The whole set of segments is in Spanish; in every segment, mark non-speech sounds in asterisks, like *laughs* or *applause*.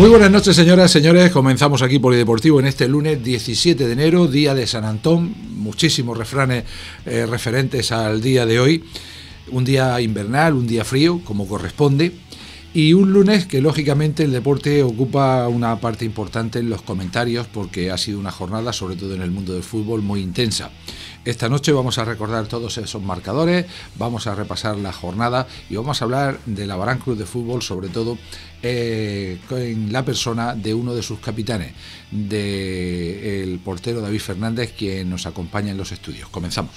Muy buenas noches, señoras, señores. Comenzamos aquí por Polideportivo en este lunes 17 de enero, día de San Antón. Muchísimos refranes eh, referentes al día de hoy. Un día invernal, un día frío, como corresponde. Y un lunes que lógicamente el deporte ocupa una parte importante en los comentarios porque ha sido una jornada, sobre todo en el mundo del fútbol, muy intensa. Esta noche vamos a recordar todos esos marcadores, vamos a repasar la jornada y vamos a hablar de la Barán Cruz de Fútbol, sobre todo en eh, la persona de uno de sus capitanes, del portero David Fernández, quien nos acompaña en los estudios. Comenzamos.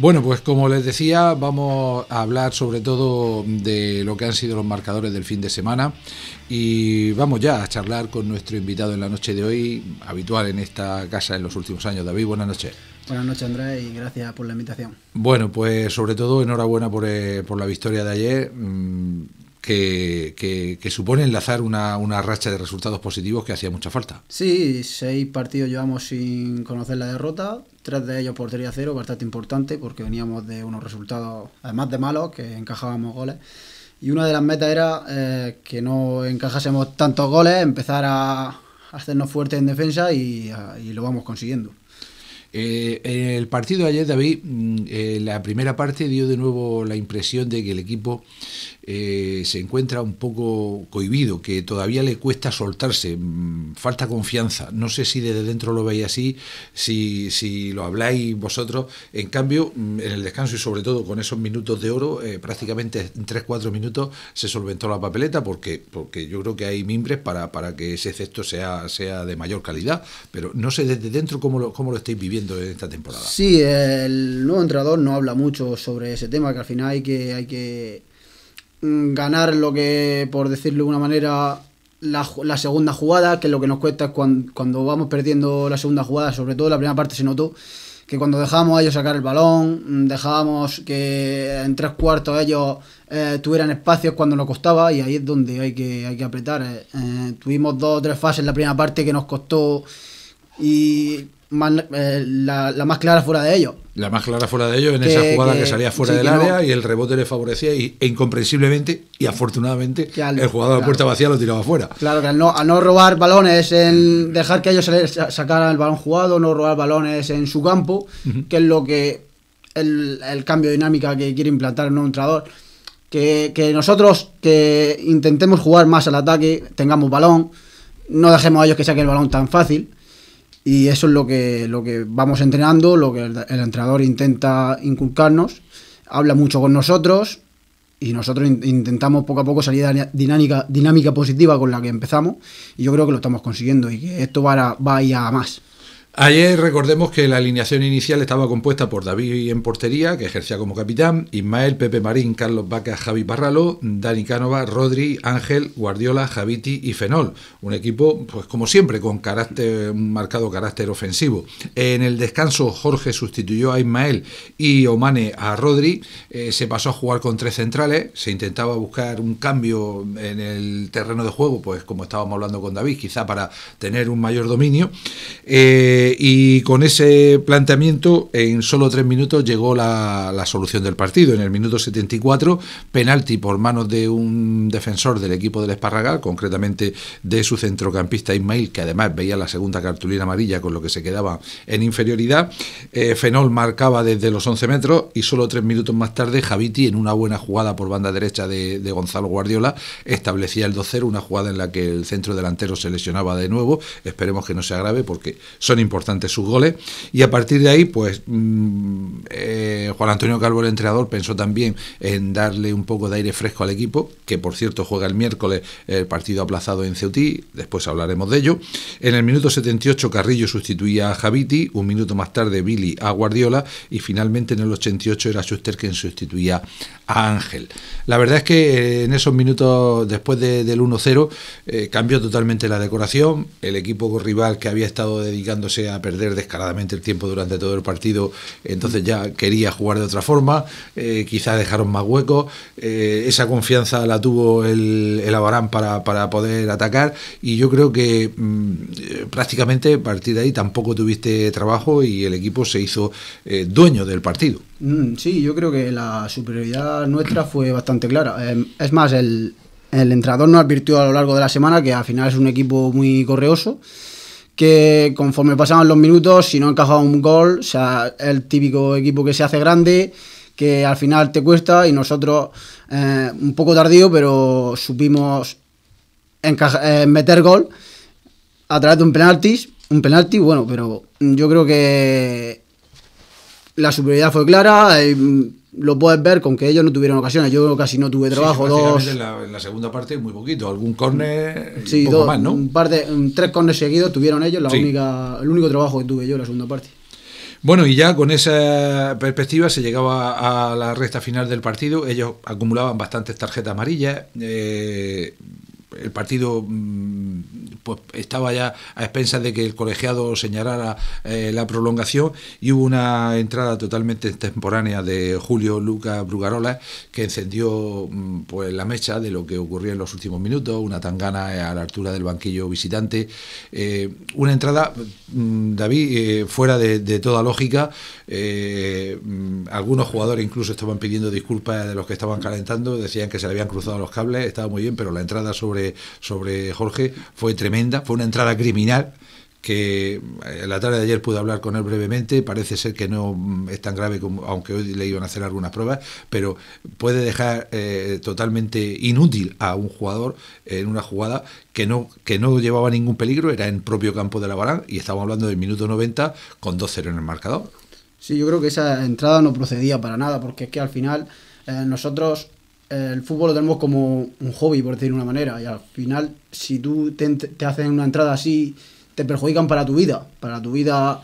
Bueno, pues como les decía, vamos a hablar sobre todo de lo que han sido los marcadores del fin de semana y vamos ya a charlar con nuestro invitado en la noche de hoy, habitual en esta casa en los últimos años. David, buenas noches. Buenas noches, Andrés, y gracias por la invitación. Bueno, pues sobre todo enhorabuena por, eh, por la victoria de ayer. Mm, que, supone enlazar una, racha de resultados positivos que hacía mucha falta. Sí, seis partidos llevamos sin conocer la derrota, tres de ellos portería cero, bastante importante porque veníamos de unos resultados, además de malos, que encajábamos goles. Y una de las metas era eh, que no encajásemos tantos goles, empezar a hacernos fuertes en defensa y, lo vamos consiguiendo. Eh, en el partido de ayer, David, mm, eh, la primera parte dio de nuevo la impresión de que el equipo eh, se encuentra un poco cohibido, que todavía le cuesta soltarse, mm, falta confianza. No sé si desde dentro lo veis así, si, si lo habláis vosotros. En cambio, mm, en el descanso y sobre todo con esos minutos de oro, eh, prácticamente en 3-4 minutos se solventó la papeleta porque, porque yo creo que hay mimbres para, para que ese efecto sea, sea de mayor calidad. Pero no sé desde dentro cómo lo, cómo lo estáis viviendo en esta temporada. Sí, el nuevo entrenador no habla mucho sobre ese tema, que al final hay que... Hay que Mm, ganar lo que, por decirlo de una manera, la, segunda jugada, que lo que nos cuesta cuando, cuando, vamos perdiendo la segunda jugada, sobre todo la primera parte se notó que cuando dejamos a ellos sacar el balón, mm, dejábamos que en tres cuartos ellos eh, tuvieran espacios cuando nos costaba y ahí es donde hay que, hay que apretar. Eh. Eh, tuvimos dos o tres fases en la primera parte que nos costó y eh, la, más clara fuera de ellos. La más clara fuera de ellos en esa jugada que, salía fuera del área y el rebote le favorecía y, e incomprensiblemente y afortunadamente el jugador de puerta vacía lo tiraba fuera. Claro, que al no, al no robar balones, en dejar que ellos sacaran el balón jugado, no robar balones en su campo, que es lo que el, cambio de dinámica que quiere implantar un nuevo entrador. Que, que nosotros que intentemos jugar más al ataque, tengamos balón, no dejemos a ellos que saquen el balón tan fácil y eso es lo que, lo que vamos entrenando, lo que el, entrenador intenta inculcarnos. Habla mucho con nosotros y nosotros intentamos poco a poco salir de la dinámica, dinámica positiva con la que empezamos. Y yo creo que lo estamos consiguiendo y que esto va a, va a ir a más. Ayer recordemos que la alineación inicial estaba compuesta por David en portería, que ejercía como capitán, Ismael, Pepe Marín, Carlos Vaca, Javi Parralo, Dani Canova, Rodri, Ángel, Guardiola, Javiti y Fenol. Un equipo, pues como siempre, con carácter, un marcado carácter ofensivo. En el descanso, Jorge sustituyó a Ismael y Omane a Rodri. Eh, se pasó a jugar con tres centrales. Se intentaba buscar un cambio en el terreno de juego, pues como estábamos hablando con David, quizá para tener un mayor dominio. Eh, eh, y con ese planteamiento, en solo tres minutos llegó la, solución del partido. En el minuto 74, penalti por manos de un defensor del equipo del Esparragal, concretamente de su centrocampista Ismail, que además veía la segunda cartulina amarilla con lo que se quedaba en inferioridad. Eh, Fenol marcaba desde los 11 metros y solo tres minutos más tarde, Javiti, en una buena jugada por banda derecha de, Gonzalo Guardiola, establecía el 2-0, una jugada en la que el centro delantero se lesionaba de nuevo. Esperemos que no se agrave porque son importantes sus goles. Y a partir de ahí, pues mm, eh, Juan Antonio Calvo, el entrenador, pensó también en darle un poco de aire fresco al equipo, que por cierto juega el miércoles el partido aplazado en Ceutí, después hablaremos de ello. En el minuto 78 Carrillo sustituía a Javiti, un minuto más tarde Billy a Guardiola y finalmente en el 88 era Schuster quien sustituía a Ángel. La verdad es que eh, en esos minutos después del 1-0 eh, cambió totalmente la decoración, el equipo rival que había estado dedicándose a perder descaradamente el tiempo durante todo el partido, entonces ya quería jugar de otra forma, eh, quizás dejaron más huecos, eh, esa confianza la tuvo el, el Abarán para, para, poder atacar y yo creo que mm, prácticamente a partir de ahí tampoco tuviste trabajo y el equipo se hizo eh, dueño del partido. Mm, sí, yo creo que la superioridad nuestra fue bastante clara. Em, es más, el, el entrenador nos advirtió a lo largo de la semana que al final es un equipo muy correoso que conforme pasaban los minutos, si no encajaba un gol, o sea, el típico equipo que se hace grande, que al final te cuesta y nosotros, eh, un poco tardío, pero supimos eh, meter gol a través de un penalti, un penalti, bueno, pero yo creo que la superioridad fue clara, lo puedes ver con que ellos no tuvieron ocasiones. Yo casi no tuve trabajo. dos. En la, segunda parte, muy poquito. Algún córner Sí, poco más, un par de, tres corners seguidos tuvieron ellos. La única, el único trabajo que tuve yo en la segunda parte. Bueno, y ya con esa perspectiva se llegaba a la recta final del partido. Ellos acumulaban bastantes tarjetas amarillas. Eh, el partido mm, pues, estaba ya a expensas de que el colegiado señalara eh, la prolongación y hubo una entrada totalmente extemporánea de Julio Lucas Brugarola que encendió mm, pues, la mecha de lo que ocurrió en los últimos minutos, una tangana eh, a la altura del banquillo visitante, eh, una entrada, mm, David, fuera de, de, toda lógica, algunos jugadores incluso estaban pidiendo disculpas de los que estaban calentando, decían que se le habían cruzado los cables, estaba muy bien, pero la entrada sobre sobre, Jorge fue tremenda, fue una entrada criminal que eh, la tarde de ayer pude hablar con él brevemente, parece ser que no mm, es tan grave como, aunque hoy le iban a hacer algunas pruebas, pero puede dejar eh, totalmente inútil a un jugador en una jugada que no, que no llevaba ningún peligro, era en propio campo de la balanza y estamos hablando del minuto 90 con 2-0 en el marcador. Sí, yo creo que esa entrada no procedía para nada, porque es que al final eh, nosotros el fútbol lo tenemos como un hobby, por decirlo de una manera, y al final, si tú te, hacen una entrada así, te perjudican para tu vida, para tu vida...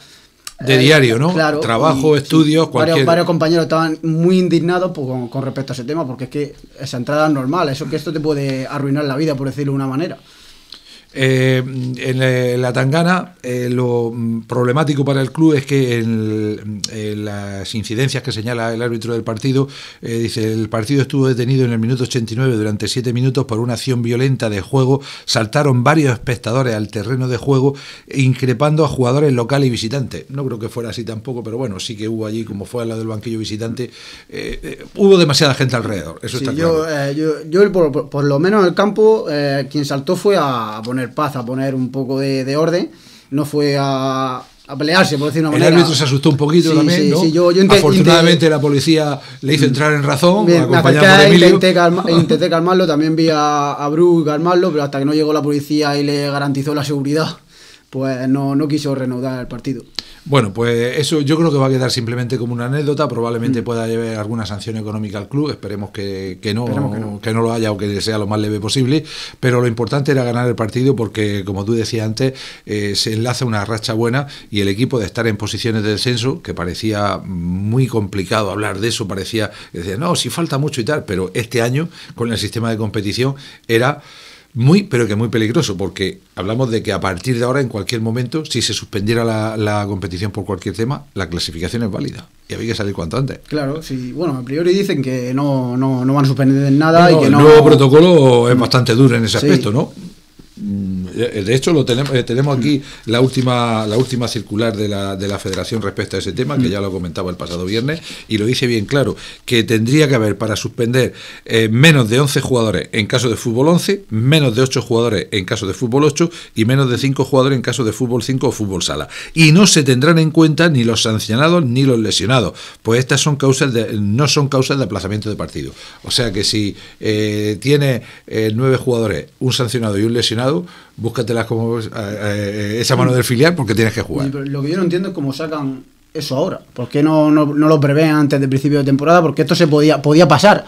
De eh, diario, ¿no? Trabajo, estudios, cualquier... Varios, varios, compañeros estaban muy indignados con, respecto a ese tema, porque es que esa entrada es normal, eso que esto te puede arruinar la vida, por decirlo de una manera. Eh, en eh, la Tangana, eh, lo mm, problemático para el club es que en, las incidencias que señala el árbitro del partido, dice: el partido estuvo detenido en el minuto 89 durante 7 minutos por una acción violenta de juego. Saltaron varios espectadores al terreno de juego, increpando a jugadores locales y visitantes. No creo que fuera así tampoco, pero bueno, sí que hubo allí, como fue al lado del banquillo visitante, hubo demasiada gente alrededor. yo, por, por, lo menos en el campo, quien saltó fue a poner paz, a poner un poco de, orden. No fue a, pelearse, por decir una el manera. El árbitro se asustó un poquito también, yo, Afortunadamente la policía le hizo mm. entrar en razón, e *laughs* e Intenté, calmarlo, también vi a, a calmarlo, pero hasta que no llegó la policía y le garantizó la seguridad pues no, no quiso reanudar el partido. Bueno, pues eso yo creo que va a quedar simplemente como una anécdota. Probablemente mm. pueda llevar alguna sanción económica al club. Esperemos, que, no, que, no, lo haya o que sea lo más leve posible. Pero lo importante era ganar el partido porque, como tú decías antes, eh, se enlaza una racha buena y el equipo de estar en posiciones de descenso, que parecía muy complicado hablar de eso, parecía, decir, no, si falta mucho y tal. Pero este año, con el sistema de competición, era muy, pero que muy peligroso, porque hablamos de que a partir de ahora, en cualquier momento, si se suspendiera la, la competición por cualquier tema, la clasificación es válida. Y había que salir cuanto antes. Claro, sí. Bueno, a priori dicen que no, no, no van a suspender nada y que no. El nuevo protocolo es bastante duro en ese aspecto, ¿no? Mm, de hecho, lo tenemos, eh, tenemos aquí la última, la última circular de la, de la Federación respecto a ese tema, que ya lo comentaba el pasado viernes, y lo dice bien claro, que tendría que haber para suspender eh, menos de 11 jugadores en caso de fútbol 11, menos de 8 jugadores en caso de fútbol 8 y menos de 5 jugadores en caso de fútbol 5 o fútbol sala. Y no se tendrán en cuenta ni los sancionados ni los lesionados, pues estas son causas de, no son causas de aplazamiento de partido. O sea que si eh, tiene nueve 9 jugadores, un sancionado y un lesionado, búscatelas como eh, eh, esa mano del filial porque tienes que jugar. Lo que yo no entiendo es cómo sacan eso ahora. ¿Por qué no, lo prevén antes del principio de temporada? Porque esto se podía, podía pasar.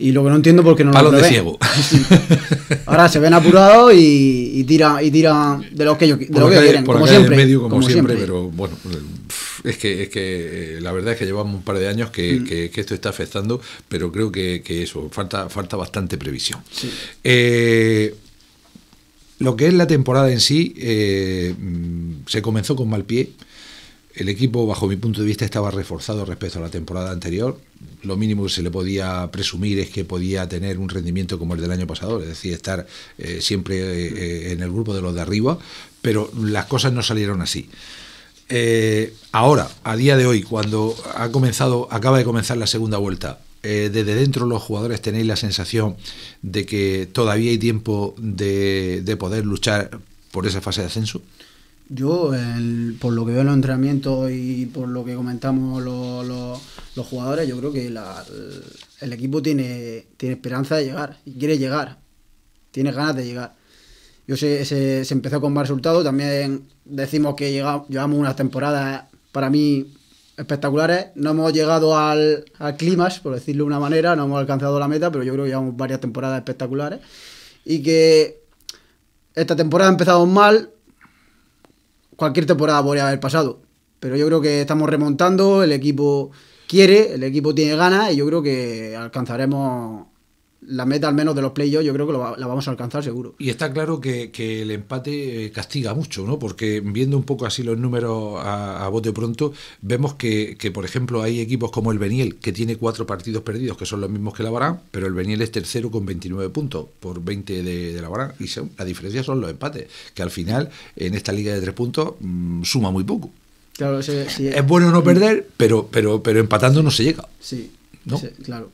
Y lo que no entiendo porque no lo prevén. de Ahora se ven apurados y, y tira de lo que de lo que quieren, como siempre, como, siempre. pero bueno, es que, es que eh, la verdad es que llevamos un par de años que, mm. esto está afectando, pero creo que, eso, falta, falta bastante previsión. Lo que es la temporada en sí, eh, mm, se comenzó con mal pie. El equipo, bajo mi punto de vista, estaba reforzado respecto a la temporada anterior. Lo mínimo que se le podía presumir es que podía tener un rendimiento como el del año pasado, es decir, estar eh, siempre eh, en el grupo de los de arriba, pero las cosas no salieron así. ahora, a día de hoy, cuando ha comenzado, acaba de comenzar la segunda vuelta, eh, desde dentro los jugadores tenéis la sensación de que todavía hay tiempo de, poder luchar por esa fase de ascenso? Yo, por lo que veo en los entrenamientos y por lo que comentamos los, jugadores, yo creo que el, equipo tiene, tiene esperanza de llegar y quiere llegar, tiene ganas de llegar. Yo sé, se, empezó con más resultados, también decimos que llevamos una temporada para mí espectaculares. No hemos llegado al, al clímax, por decirlo de una manera, no hemos alcanzado la meta, pero yo creo que llevamos varias temporadas espectaculares. Y que esta temporada ha empezado mal, cualquier temporada podría haber pasado. Pero yo creo que estamos remontando, el equipo quiere, el equipo tiene ganas y yo creo que alcanzaremos la meta al menos de los playoffs yo creo que la vamos a alcanzar seguro. Y está claro que, el empate eh, castiga mucho, ¿no? Porque viendo un poco así los números a, bote pronto, vemos que, por ejemplo, hay equipos como el Beniel, que tiene cuatro partidos perdidos, que son los mismos que la pero el Beniel es tercero con 29 puntos por 20 de, la Y la diferencia son los empates, que al final en esta liga de tres puntos mm, suma muy poco. Claro, es bueno no eh, perder, pero, pero, pero empatando no se llega. Sí, ¿no? sí claro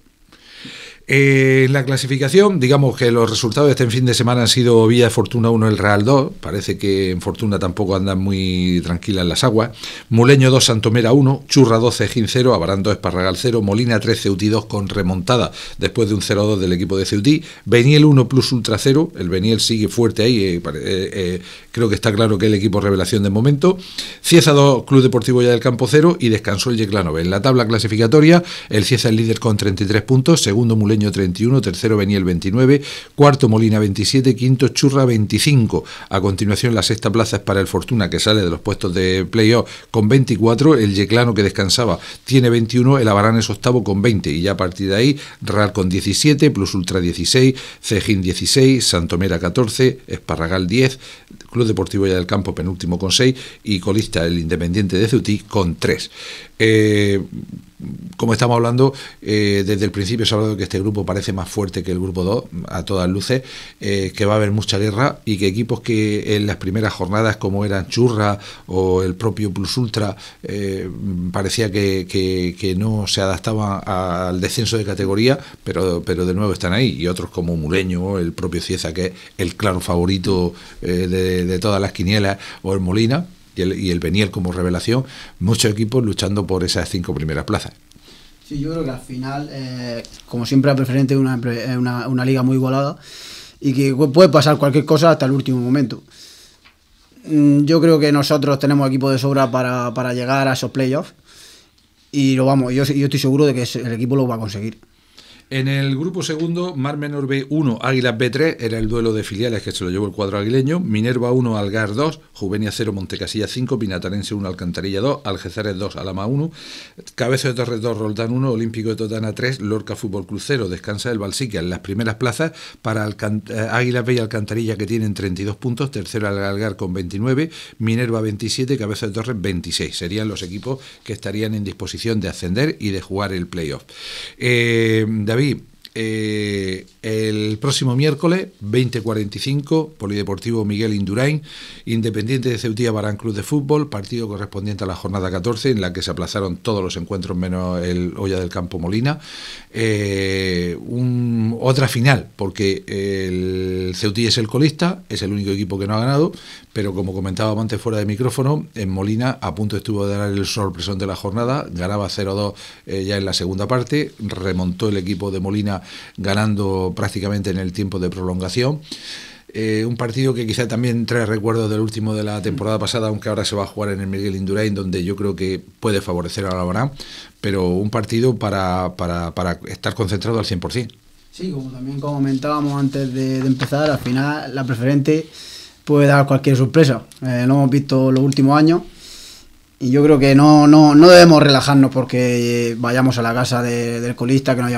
en eh, la clasificación, digamos que los resultados de este fin de semana han sido Villa de Fortuna 1, el Real 2. Parece que en Fortuna tampoco andan muy tranquilas las aguas. Muleño 2, Santomera 1, Churra 12, Gin 0, Abarán 2, Esparragal 0, Molina 3, Ceutí 2 con remontada después de un 0-2 del equipo de Ceutí. Beniel 1 plus Ultra 0. El Beniel sigue fuerte ahí. Eh, eh, creo que está claro que el equipo revelación de momento. Cieza 2, Club Deportivo Ya del Campo 0 y descansó el Yeclanove. En la tabla clasificatoria, el Cieza es líder con 33 puntos. Segundo, Muleño 31, tercero Beniel 29, cuarto Molina 27, quinto Churra 25. A continuación la sexta plaza es para el Fortuna que sale de los puestos de playoff con 24, el Yeclano que descansaba tiene 21, el Abarán es octavo con 20 y ya a partir de ahí Real con 17, Plus Ultra 16, Cejín 16, Santomera 14, Esparragal 10, Club Deportivo Ya del Campo penúltimo con 6 y colista el Independiente de Ceutí con 3 como estamos hablando, eh, desde el principio se ha hablado que este grupo parece más fuerte que el grupo 2, a todas luces, eh, que va a haber mucha guerra y que equipos que en las primeras jornadas, como eran Churra o el propio Plus Ultra, eh, parecía que, no se adaptaban al descenso de categoría, pero, de nuevo están ahí. Y otros como Mureño, el propio Cieza, que es el claro favorito de todas las quinielas, o el Molina, y el, y como revelación, muchos equipos luchando por esas cinco primeras plazas. Sí, yo creo que al final, eh, como siempre, la preferente eh, una, liga muy igualada y que puede pasar cualquier cosa hasta el último momento. Mm, yo creo que nosotros tenemos equipo de sobra para, llegar a esos playoffs y lo vamos, yo, yo estoy seguro de que el equipo lo va a conseguir. En el grupo segundo, Mar Menor B1, Águilas B3, era el duelo de filiales que se lo llevó el cuadro aguileño, Minerva 1, Algar 2, Juvenia 0, Montecasilla 5, Pinatarense 1, Alcantarilla 2, Algeciras 2, Alama 1, Cabezo de Torres 2, Roldán 1, Olímpico de Totana 3, Lorca Fútbol Crucero, Descansa del Balsiquia en las primeras plazas para eh, Águilas B y Alcantarilla que tienen 32 puntos, tercero Algar con 29, Minerva 27, Cabeza de Torres 26. Serían los equipos que estarían en disposición de ascender y de jugar el playoff. Eh, eh, el próximo miércoles, 20.45, Polideportivo Miguel Indurain, Independiente de Ceutía Barán de Fútbol, partido correspondiente a la jornada 14, en la que se aplazaron todos los encuentros menos el Olla del Campo Molina. Eh, otra final, porque el Ceutí es el colista, es el único equipo que no ha ganado, pero como comentábamos antes fuera de micrófono, en Molina a punto estuvo de dar el sorpresón de la jornada, ganaba 0-2 eh, ya en la segunda parte, remontó el equipo de Molina ganando prácticamente en el tiempo de prolongación. Eh, un partido que quizá también trae recuerdos del último de la temporada pasada, aunque ahora se va a jugar en el Miguel Indurain, donde yo creo que puede favorecer a la pero un partido para, estar concentrado al 100%. Sí, como también comentábamos antes de empezar, al final la preferente puede dar cualquier sorpresa. Eh, lo hemos visto los últimos años. Y yo creo que no, no, no debemos relajarnos porque eh, vayamos a la casa del colista que no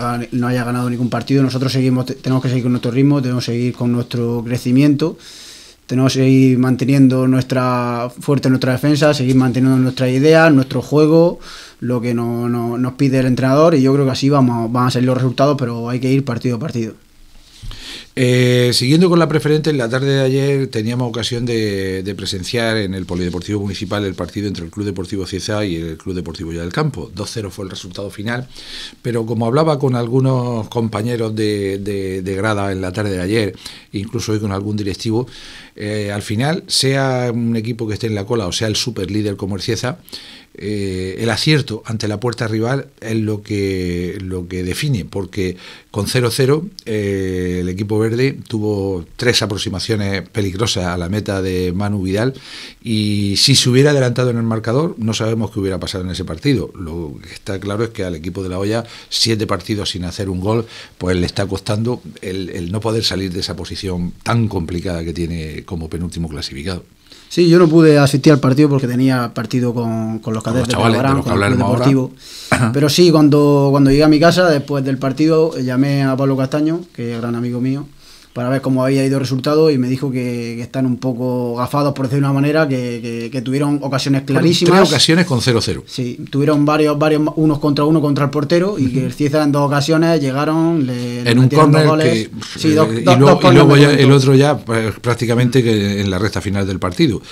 haya, ganado ningún partido. Nosotros seguimos, tenemos que seguir con nuestro ritmo, tenemos que seguir con nuestro crecimiento, tenemos que seguir manteniendo nuestra fuerte nuestra defensa, seguir manteniendo nuestra ideas, nuestro juego, lo que nos pide el entrenador. Y yo creo que así vamos, van a salir los resultados, pero hay que ir partido a partido. Eh, siguiendo con la preferente, en la tarde de ayer teníamos ocasión de, presenciar en el Polideportivo Municipal el partido entre el Club Deportivo Cieza y el Club Deportivo Ya del Campo. 2-0 fue el resultado final, pero como hablaba con algunos compañeros de, grada en la tarde de ayer, incluso hoy con algún directivo, eh, al final, sea un equipo que esté en la cola o sea el super líder como el Cieza, eh, el acierto ante la puerta rival es lo que, lo que define, porque con 0-0 eh, el equipo verde tuvo tres aproximaciones peligrosas a la meta de Manu Vidal y si se hubiera adelantado en el marcador no sabemos qué hubiera pasado en ese partido. Lo que está claro es que al equipo de la olla siete partidos sin hacer un gol pues le está costando el no poder salir de esa posición tan complicada que tiene como penúltimo clasificado. Sí, yo no pude asistir al partido porque tenía partido con, los cadetes con los de con deportivo. Pero sí, cuando, cuando llegué a mi casa, después del partido, llamé a Pablo Castaño, que es gran amigo mío, para ver cómo había ido el resultado y me dijo que, están un poco gafados, por decirlo de una manera, que, tuvieron ocasiones clarísimas. Tres ocasiones con 0-0. Sí, tuvieron varios, varios, unos contra uno contra el portero y que el Cieza en dos ocasiones llegaron, le, en un goles. sí, dos, eh, y, dos, luego, y el otro ya pues, prácticamente que en la recta final del partido.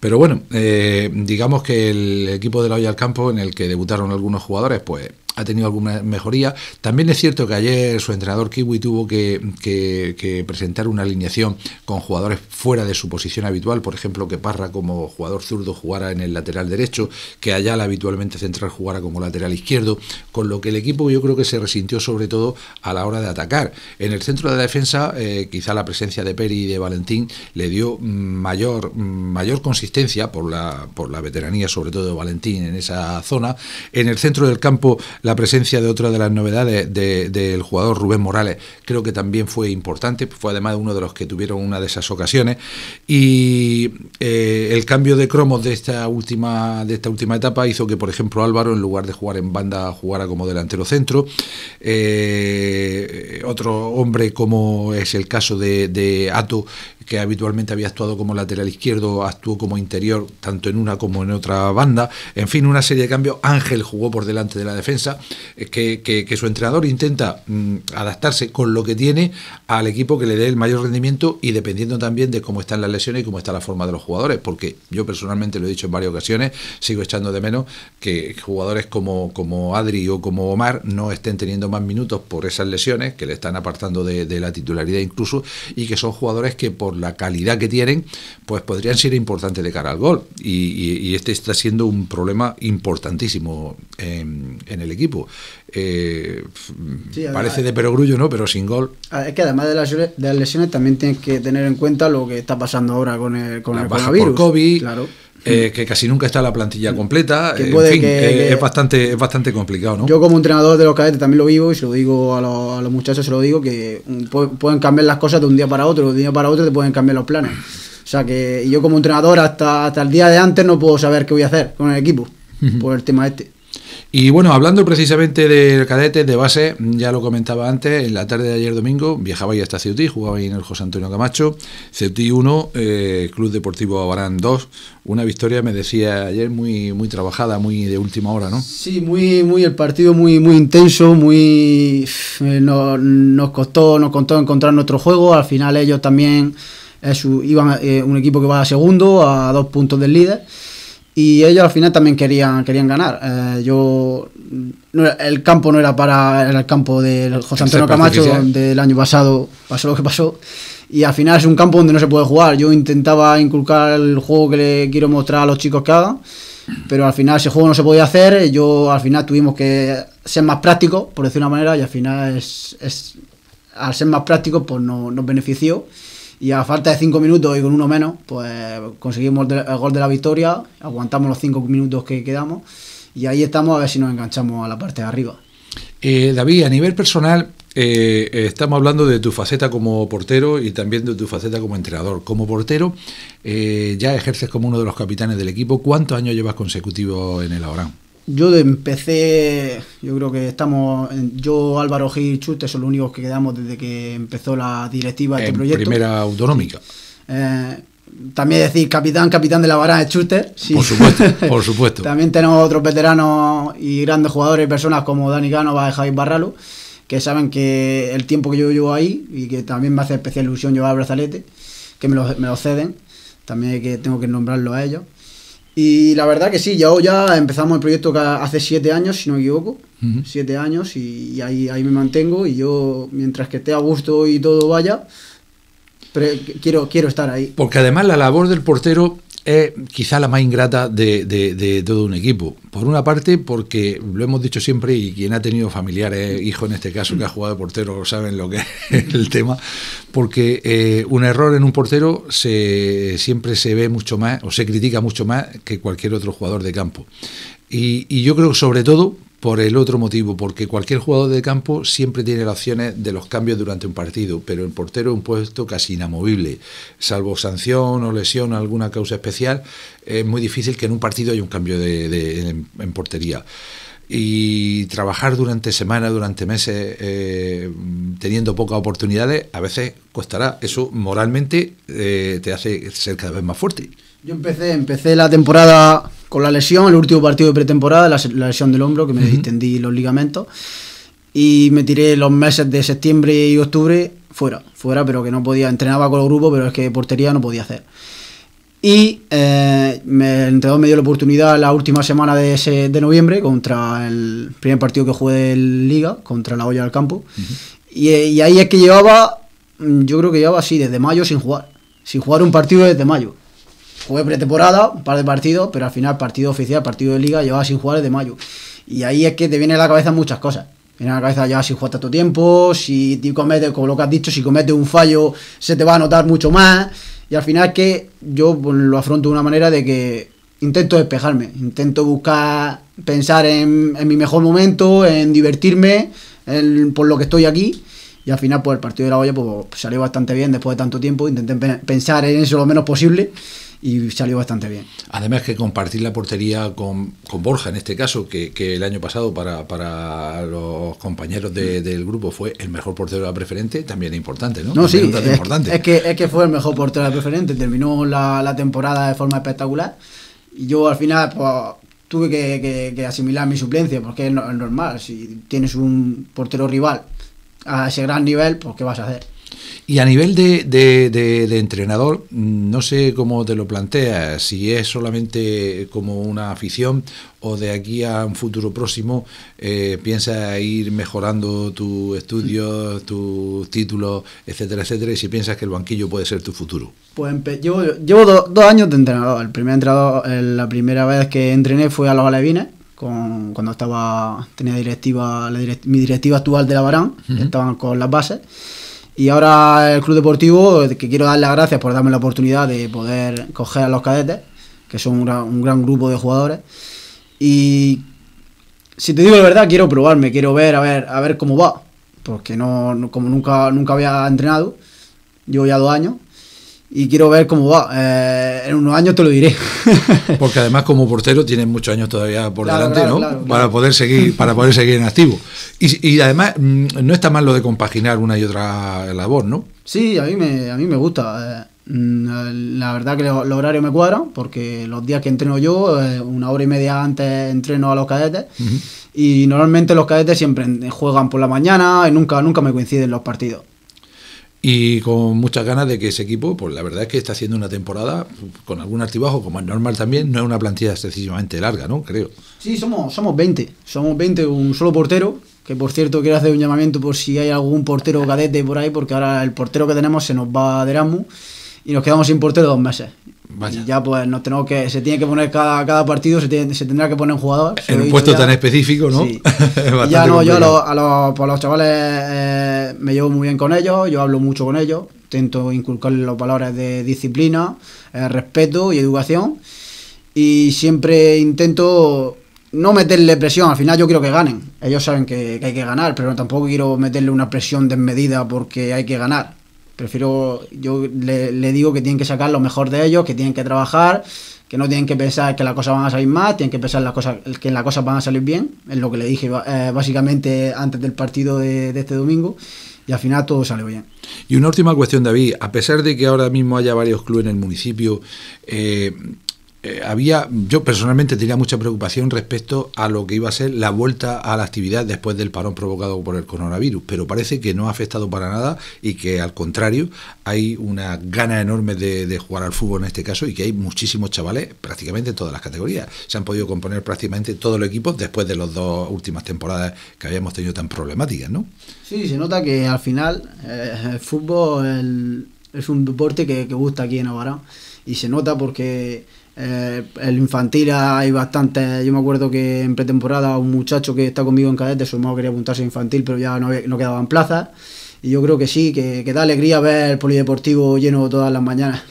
Pero bueno, eh, digamos que el equipo de la Hoya al Campo, en el que debutaron algunos jugadores, pues ha tenido alguna mejoría. También es cierto que ayer su entrenador Kiwi tuvo que, presentar una alineación con jugadores fuera de su posición habitual, por ejemplo, que Parra como jugador zurdo jugara en el lateral derecho, que Ayala habitualmente central jugara como lateral izquierdo, con lo que el equipo yo creo que se resintió sobre todo a la hora de atacar. En el centro de la defensa, eh, quizá la presencia de Peri y de Valentín le dio mm, mayor, mm, mayor consistencia por la, por la veteranía sobre todo de Valentín en esa zona. En el centro del campo la presencia de otra de las novedades del jugador Rubén Morales creo que también fue importante, fue además uno de los que tuvieron una de esas ocasiones. Y eh, el cambio de cromos de esta, última, de esta última etapa hizo que, por ejemplo, Álvaro, en lugar de jugar en banda, jugara como delantero centro. Eh, otro hombre como es el caso de, de Ato que habitualmente había actuado como lateral izquierdo, actuó como interior, tanto en una como en otra banda. En fin, una serie de cambios. Ángel jugó por delante de la defensa, eh, que, que, su entrenador intenta mm, adaptarse con lo que tiene al equipo que le dé el mayor rendimiento y dependiendo también de cómo están las lesiones y cómo está la forma de los jugadores, porque yo personalmente lo he dicho en varias ocasiones, sigo echando de menos que jugadores como, como Adri o como Omar no estén teniendo más minutos por esas lesiones que le están apartando de la titularidad incluso y que son jugadores que por la calidad que tienen, pues podrían ser importantes de cara al gol. Y, este está siendo un problema importantísimo en, el equipo. Eh, parece de perogrullo, ¿no? Pero sin gol. Es que además de las, lesiones también tienes que tener en cuenta lo que está pasando ahora con el, con el coronavirus. COVID, claro eh, mm. que casi nunca está la plantilla mm. completa. en fin, eh, es, bastante, es bastante complicado, ¿no? Yo como entrenador de los cadetes también lo vivo y se lo digo a los, muchachos, se lo digo, que mm, pueden cambiar las cosas de un día para otro, de un día para otro te pueden cambiar los planes. O sea que yo como entrenador hasta, el día de antes no puedo saber qué voy a hacer con el equipo por el tema este. Y bueno, hablando precisamente del cadete de base, ya lo comentaba antes, en la tarde de ayer domingo viajaba ya hasta Ceutí, jugaba en el José Antonio Camacho, Ceutí 1, eh, Club Deportivo Abarán 2, una victoria, me decía ayer, muy, muy trabajada, muy de última hora, ¿no? Sí, muy, muy el partido muy, muy intenso, muy eh, nos costó, nos costó encontrar nuestro juego, al final ellos también es eh, un equipo que va a segundo, a dos puntos del líder y ellos al final también querían, querían ganar. Eh, yo el campo no era para el campo del José Antonio Camacho del año pasado, pasó lo que pasó. Y al final es un campo donde no se puede jugar. Yo intentaba inculcar el juego que le quiero mostrar a los chicos que haga pero al final ese juego no se podía hacer. Yo al final tuvimos que ser más prácticos, por decir una manera, y al final es, es al ser más prácticos pues no, nos benefició. Y a falta de cinco minutos y con uno menos, pues conseguimos el gol de la victoria, aguantamos los cinco minutos que quedamos y ahí estamos a ver si nos enganchamos a la parte de arriba. Eh, David, a nivel personal, eh, estamos hablando de tu faceta como portero y también de tu faceta como entrenador. Como portero, eh, ya ejerces como uno de los capitanes del equipo. ¿Cuántos años llevas consecutivo en el Aurán? Yo empecé, yo creo que estamos, yo, Álvaro Gil y Schuster son los únicos que quedamos desde que empezó la directiva de este proyecto. Primera autonómica. Eh, también decir capitán, capitán de la vara de Schuster. Por supuesto, *laughs* por supuesto. también tenemos otros veteranos y grandes jugadores y personas como Dani Gánova y Javier Barralo, que saben que el tiempo que yo llevo ahí y que también me hace especial ilusión llevar brazalete, que me lo, me lo ceden. También que tengo que nombrarlo a ellos. Y la verdad que sí, ya, ya empezamos el proyecto hace siete años, si no me equivoco. Siete años y, ahí, ahí me mantengo y yo, mientras que esté a gusto y todo vaya, pero eh, quiero, quiero estar ahí. Porque además la labor del portero es quizá la más ingrata de, todo un equipo. Por una parte, porque lo hemos dicho siempre, y quien ha tenido familiares, hijo en este caso, que ha jugado portero, saben lo que *laughs* es el tema, porque eh, un error en un portero se, siempre se ve mucho más, o se critica mucho más que cualquier otro jugador de campo. Y, y yo creo que sobre todo por el otro motivo, porque cualquier jugador de campo siempre tiene las opciones de los cambios durante un partido, pero el portero es un puesto casi inamovible. Salvo sanción o lesión alguna causa especial, es muy difícil que en un partido haya un cambio de, en, portería y trabajar durante semanas, durante meses, eh, teniendo pocas oportunidades, a veces costará. Eso moralmente eh, te hace ser cada vez más fuerte. Yo empecé, empecé la temporada con la lesión, el último partido de pretemporada, la, lesión del hombro, que me distendí los ligamentos. Y me tiré los meses de septiembre y octubre fuera, fuera, pero que no podía. Entrenaba con el grupo, pero es que portería no podía hacer. Y eh, me, el me dio la oportunidad la última semana de, noviembre contra el primer partido que jugué en Liga, contra la olla del campo. y ahí es que llevaba, yo creo que llevaba así, desde mayo sin jugar. Sin jugar un partido desde mayo. Fue pretemporada, un par de partidos, pero al final partido oficial, partido de liga, llevaba sin jugar desde mayo. Y ahí es que te viene a la cabeza muchas cosas. Viene a la cabeza ya si jugar tanto tiempo, si cometes, como lo que has dicho, si cometes un fallo, se te va a notar mucho más. Y al final que yo pues, lo afronto de una manera de que intento despejarme, intento buscar pensar en, mi mejor momento, en divertirme, en, por lo que estoy aquí. Y al final, pues el partido de la olla pues, salió bastante bien después de tanto tiempo. Intenté pensar en eso lo menos posible y salió bastante bien. Además que compartir la portería con, Borja, en este caso, que, el año pasado para, los compañeros mm. del grupo fue el mejor portero de la preferente, también es importante, ¿no? No, sí, es, que, que fue el mejor portero de la preferente, terminó la, temporada de forma espectacular y yo al final pues, tuve que, que, asimilar mi suplencia, porque es, normal, si tienes un portero rival a ese gran nivel, pues ¿qué vas a hacer? Y a nivel de, entrenador, mm, no sé cómo te lo planteas, si es solamente como una afición o de aquí a un futuro próximo eh, piensas ir mejorando tus estudios, tus títulos, etcétera, etcétera, y si piensas que el banquillo puede ser tu futuro. Pues llevo, dos años de entrenador. El primer entrenador, eh, la primera vez que entrené fue a los alevines, con, cuando estaba tenía directiva, mi directiva actual de la Barán, estaban con las bases. Y ahora el Club Deportivo, que quiero dar las gracias por darme la oportunidad de poder coger a los cadetes, que son un gran, grupo de jugadores. Y si te digo la verdad, quiero probarme, quiero ver, a ver, a ver cómo va. Porque no, como nunca, nunca había entrenado, llevo ya dos años y quiero ver cómo va. Eh, en unos años te lo diré. *laughs* Porque además como portero tienes muchos años todavía por delante, ¿no? para poder seguir, *laughs* para poder seguir en activo. Y, además mm, no está mal lo de compaginar una y otra labor, ¿no? Sí, a mí me, a mí me gusta. Eh, mm, la verdad que los horarios me cuadran porque los días que entreno yo, eh, una hora y media antes entreno a los cadetes y normalmente los cadetes siempre juegan por la mañana y nunca, nunca me coinciden los partidos y con muchas ganas de que ese equipo, pues la verdad es que está haciendo una temporada con algún altibajo, como es normal también, no es una plantilla excesivamente larga, ¿no? Creo. Sí, somos, somos 20, somos 20, un solo portero, que por cierto quiero hacer un llamamiento por si hay algún portero cadete por ahí, porque ahora el portero que tenemos se nos va de Erasmus y nos quedamos sin portero dos meses ya pues no tenemos que, se tiene que poner cada, partido, se, tendrá que poner un jugador. En un puesto tan específico, ¿no? *laughs* ya no, yo a pues, los, chavales eh, me llevo muy bien con ellos, yo hablo mucho con ellos, intento inculcarles los valores de disciplina, eh, respeto y educación. Y siempre intento no meterle presión, al final yo quiero que ganen. Ellos saben que hay que ganar, pero tampoco quiero meterle una presión desmedida porque hay que ganar Prefiero, yo le, digo que tienen que sacar lo mejor de ellos, que tienen que trabajar, que no tienen que pensar que las cosas van a salir mal, tienen que pensar las cosas, que las cosas van a salir bien, es lo que le dije eh, básicamente antes del partido de, este domingo, y al final todo sale bien. Y una última cuestión, David, a pesar de que ahora mismo haya varios clubes en el municipio eh, eh, había, yo personalmente tenía mucha preocupación respecto a lo que iba a ser la vuelta a la actividad después del parón provocado por el coronavirus, pero parece que no ha afectado para nada y que al contrario hay una gana enorme de, jugar al fútbol en este caso y que hay muchísimos chavales prácticamente en todas las categorías. Se han podido componer prácticamente todos los equipos después de las dos últimas temporadas que habíamos tenido tan problemáticas, ¿no? Sí, se nota que al final eh, el fútbol es un deporte que, que gusta aquí en Navarra y se nota porque eh, el infantil hay bastante. Yo me acuerdo que en pretemporada un muchacho que está conmigo en cadete, su hermano quería apuntarse infantil, pero ya no, no quedaban plazas. Y yo creo que sí, que, da alegría ver el polideportivo lleno todas las mañanas.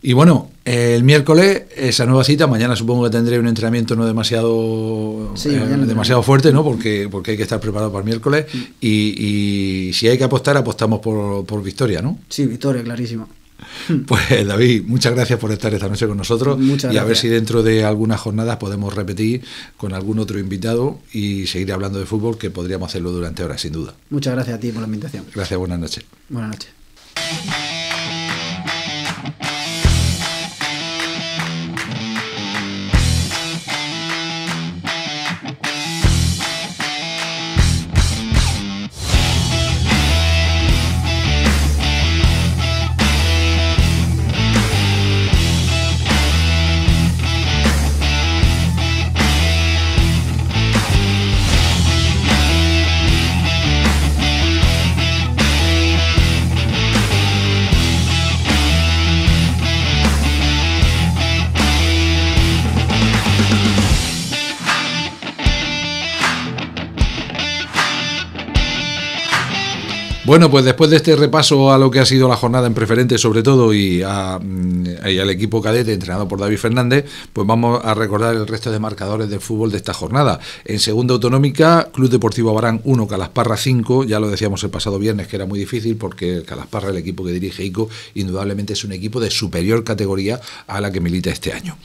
Y bueno, el miércoles, esa nueva cita, mañana supongo que tendré un entrenamiento no demasiado, eh, demasiado fuerte, ¿no? Porque, porque hay que estar preparado para el miércoles. Mm. Y, y si hay que apostar, apostamos por, por victoria, ¿no? Sí, victoria, clarísimo. *laughs* Pues David, muchas gracias por estar esta noche con nosotros y a ver si dentro de algunas jornadas podemos repetir con algún otro invitado y seguir hablando de fútbol que podríamos hacerlo durante horas, sin duda. Muchas gracias a ti por la invitación. Gracias, buenas noches. Buenas noches. Bueno, pues después de este repaso a lo que ha sido la jornada en preferente, sobre todo, y, a, mm, al equipo cadete entrenado por David Fernández, pues vamos a recordar el resto de marcadores de fútbol de esta jornada. En segunda autonómica, Club Deportivo Barán 1, Calasparra 5, ya lo decíamos el pasado viernes que era muy difícil porque Calasparra, el equipo que dirige ICO, indudablemente es un equipo de superior categoría a la que milita este año.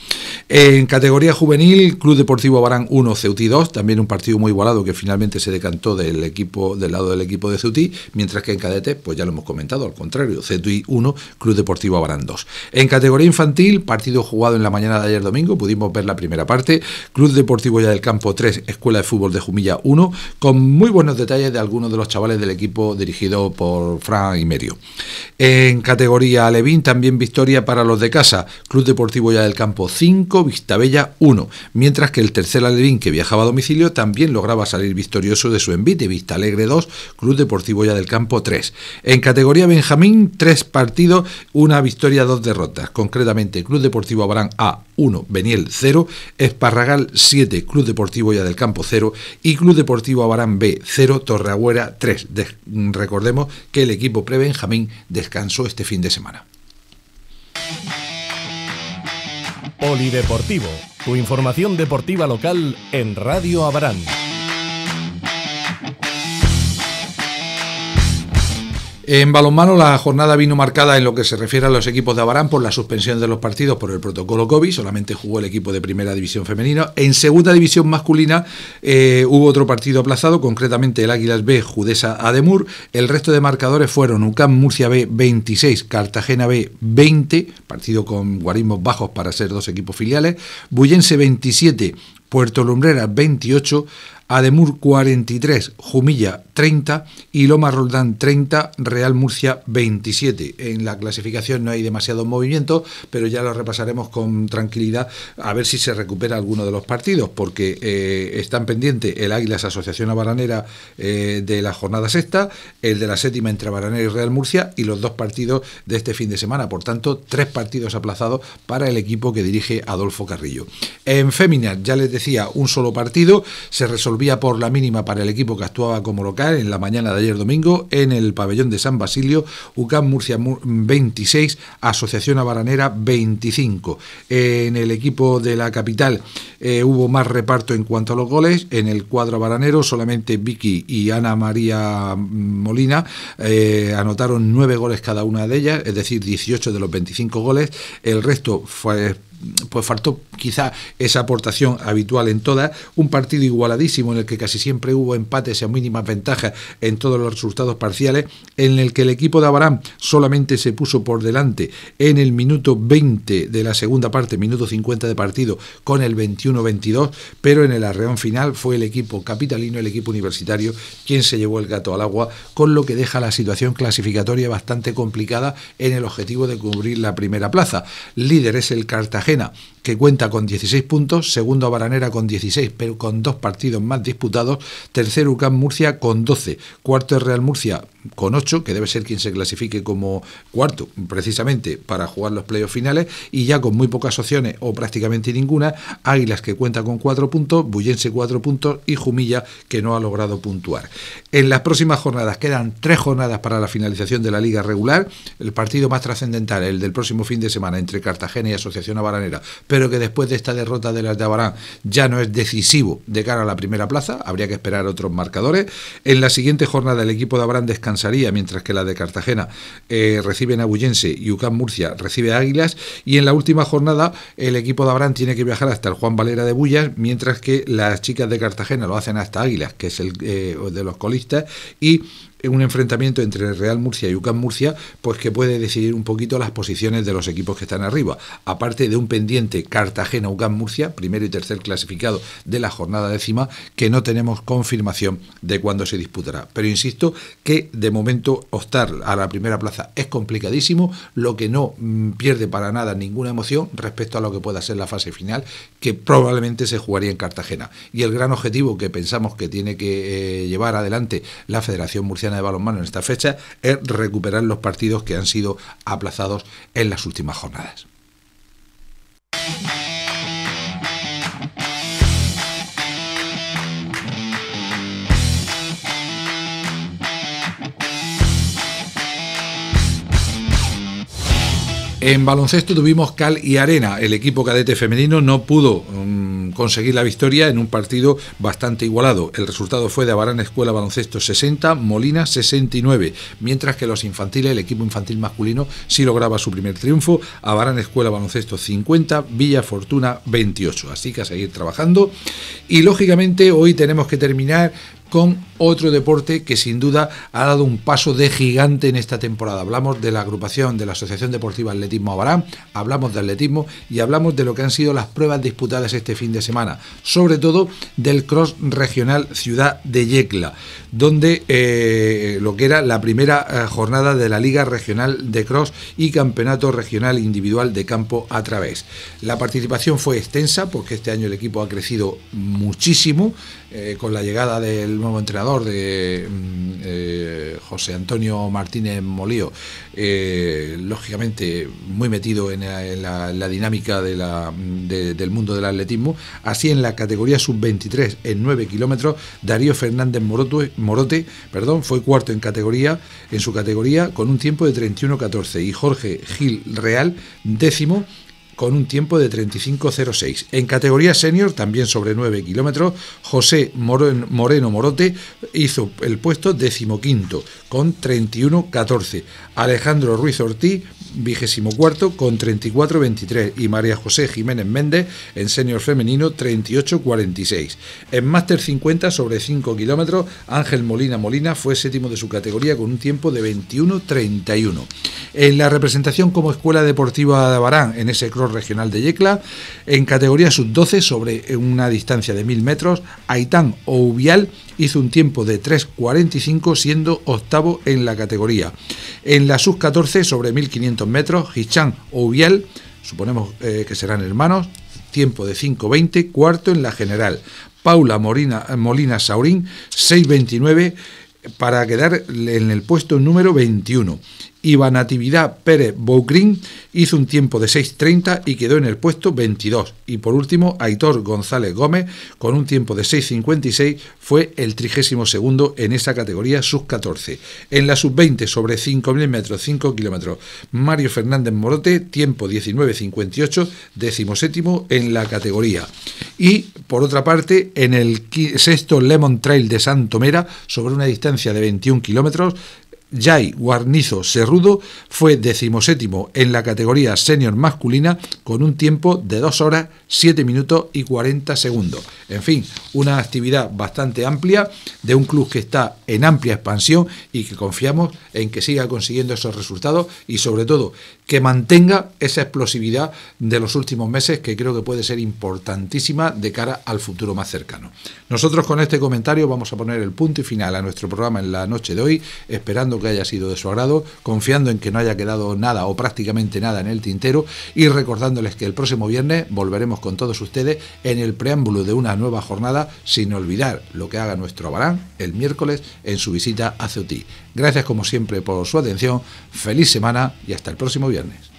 En categoría juvenil, Club Deportivo Barán 1, ceuti 2, también un partido muy igualado que finalmente se decantó del equipo del lado del equipo de Ceuti mientras que en cadete, pues ya lo hemos comentado, al contrario, y 1, Club Deportivo Abarán 2. En categoría infantil, partido jugado en la mañana de ayer domingo, pudimos ver la primera parte, Club Deportivo Ya del Campo 3, Escuela de Fútbol de Jumilla 1, con muy buenos detalles de algunos de los chavales del equipo dirigido por Fran y Medio. En categoría Alevín, también victoria para los de casa, Club Deportivo Ya del Campo 5, Vistabella 1, mientras que el tercer Alevín que viajaba a domicilio también lograba salir victorioso de su envite, Vista Alegre 2, Club Deportivo Ya del Campo en categoría Benjamín, tres partidos, una victoria, dos derrotas. Concretamente, Club Deportivo Abarán A, 1, Beniel 0, Esparragal 7, Club Deportivo Ya del Campo 0 y Club Deportivo Abarán B 0, Torreagüera 3. recordemos que el equipo pre-Benjamín descansó este fin de semana. Polideportivo, tu información deportiva local en Radio Abarán. En balonmano la jornada vino marcada en lo que se refiere a los equipos de Abarán por la suspensión de los partidos por el protocolo COVID, solamente jugó el equipo de primera división Femenino. En segunda división masculina eh, hubo otro partido aplazado, concretamente el Águilas B Judesa Ademur. El resto de marcadores fueron UCAM Murcia B 26, Cartagena B 20, partido con guarismos bajos para ser dos equipos filiales, Bullense 27, Puerto Lumbrera 28, Ademur 43, Jumilla 30 y Loma Roldán 30, Real Murcia 27. En la clasificación no hay demasiado movimiento, pero ya lo repasaremos con tranquilidad a ver si se recupera alguno de los partidos, porque eh, están pendientes el Águilas Asociación Abaranera eh, de la jornada sexta, el de la séptima entre Habanera y Real Murcia y los dos partidos de este fin de semana. Por tanto, tres partidos aplazados para el equipo que dirige Adolfo Carrillo. En Féminas, ya les decía, un solo partido se resolvió por la mínima para el equipo que actuaba como local en la mañana de ayer domingo en el pabellón de San Basilio, UCAM Murcia 26, Asociación Abaranera 25. En el equipo de la capital eh, hubo más reparto en cuanto a los goles, en el cuadro Baranero, solamente Vicky y Ana María Molina eh, anotaron nueve goles cada una de ellas, es decir, 18 de los 25 goles, el resto fue pues faltó quizá esa aportación habitual en todas, un partido igualadísimo en el que casi siempre hubo empates y a mínimas ventajas en todos los resultados parciales, en el que el equipo de Abarán solamente se puso por delante en el minuto 20 de la segunda parte, minuto 50 de partido, con el 21-22, pero en el arreón final fue el equipo capitalino, el equipo universitario, quien se llevó el gato al agua, con lo que deja la situación clasificatoria bastante complicada en el objetivo de cubrir la primera plaza. Líder es el Cartagena, que cuenta con 16 puntos, segundo Baranera con 16, pero con dos partidos más disputados, tercero Ucán Murcia con 12, cuarto Real Murcia con 8, que debe ser quien se clasifique como cuarto, precisamente para jugar los playoffs finales, y ya con muy pocas opciones o prácticamente ninguna, Águilas que cuenta con 4 puntos, Bullense 4 puntos y Jumilla que no ha logrado puntuar. En las próximas jornadas quedan 3 jornadas para la finalización de la liga regular, el partido más trascendental, el del próximo fin de semana entre Cartagena y Asociación Baranera pero que después de esta derrota de las de Abarán ya no es decisivo de cara a la primera plaza, habría que esperar otros marcadores. En la siguiente jornada el equipo de Abarán descansaría, mientras que la de Cartagena eh, reciben a Bullense y UCAM Murcia recibe Águilas. Y en la última jornada el equipo de Abarán tiene que viajar hasta el Juan Valera de Bullas, mientras que las chicas de Cartagena lo hacen hasta Águilas, que es el eh, de los colistas, y un enfrentamiento entre Real Murcia y UCAM Murcia, pues que puede decidir un poquito las posiciones de los equipos que están arriba. Aparte de un pendiente Cartagena-UCAM Murcia, primero y tercer clasificado de la jornada décima, que no tenemos confirmación de cuándo se disputará. Pero insisto que de momento optar a la primera plaza es complicadísimo, lo que no mm, pierde para nada ninguna emoción respecto a lo que pueda ser la fase final, que probablemente se jugaría en Cartagena. Y el gran objetivo que pensamos que tiene que eh, llevar adelante la Federación Murciana de Balonmano en esta fecha es recuperar los partidos que han sido aplazados en las últimas jornadas. En baloncesto tuvimos cal y arena. El equipo cadete femenino no pudo mm, conseguir la victoria en un partido bastante igualado. El resultado fue de Abarán Escuela Baloncesto 60, Molina 69, mientras que los infantiles, el equipo infantil masculino, sí lograba su primer triunfo. Abarán Escuela Baloncesto 50, Villa Fortuna 28. Así que a seguir trabajando. Y lógicamente hoy tenemos que terminar con otro deporte que sin duda ha dado un paso de gigante en esta temporada. Hablamos de la agrupación de la Asociación Deportiva Atletismo Abarán, hablamos de atletismo y hablamos de lo que han sido las pruebas disputadas este fin de semana, sobre todo del cross regional Ciudad de Yecla, donde eh, lo que era la primera eh, jornada de la Liga Regional de Cross y Campeonato Regional Individual de Campo a través. La participación fue extensa porque este año el equipo ha crecido muchísimo, eh, con la llegada del nuevo entrenador de mm, eh, José Antonio Martínez Molío, eh, lógicamente muy metido en la, dinámica mm, del mundo del atletismo, así en la categoría sub-23 en 9 kilómetros, Darío Fernández Morote, perdón, fue cuarto en categoría en su categoría con un tiempo de 31-14 y Jorge Gil Real décimo con un tiempo de 35.06. En categoría senior, también sobre 9 kilómetros, José Moreno Morote hizo el puesto decimoquinto con 31.14. Alejandro Ruiz Ortiz, vigésimo cuarto con 34.23 y María José Jiménez Méndez en senior femenino 38.46. En máster 50 sobre 5 kilómetros, Ángel Molina Molina fue séptimo de su categoría con un tiempo de 21.31. En la representación como escuela deportiva de Barán en ese Regional de Yecla, en categoría sub-12 sobre una distancia de 1000 metros, Aitán Ouvial hizo un tiempo de 3.45 siendo octavo en la categoría. En la sub-14 sobre 1500 metros, hichan Ouvial, suponemos eh, que serán hermanos, tiempo de 5.20, cuarto en la general. Paula Molina Saurín, 6.29 para quedar en el puesto número 21. Iba Natividad Pérez Boucrin hizo un tiempo de 6.30 y quedó en el puesto 22. Y por último, Aitor González Gómez, con un tiempo de 6.56, fue el trigésimo segundo en esa categoría sub-14. En la sub-20 sobre 5.000 metros, 5 kilómetros, Mario Fernández Morote, tiempo 19.58, decimoséptimo en la categoría. Y por otra parte, en el sexto Lemon Trail de Santomera, sobre una distancia de 21 kilómetros, Jai Guarnizo Serrudo fue decimoséptimo en la categoría senior masculina con un tiempo de 2 horas 7 minutos y 40 segundos. En fin, una actividad bastante amplia de un club que está en amplia expansión y que confiamos en que siga consiguiendo esos resultados y sobre todo que mantenga esa explosividad de los últimos meses que creo que puede ser importantísima de cara al futuro más cercano. Nosotros con este comentario vamos a poner el punto y final a nuestro programa en la noche de hoy, esperando que haya sido de su agrado, confiando en que no haya quedado nada o prácticamente nada en el tintero y recordándoles que el próximo viernes volveremos con todos ustedes en el preámbulo de una nueva jornada sin olvidar lo que haga nuestro Barán el miércoles en su visita a Ceutí. Gracias como siempre por su atención, feliz semana y hasta el próximo viernes.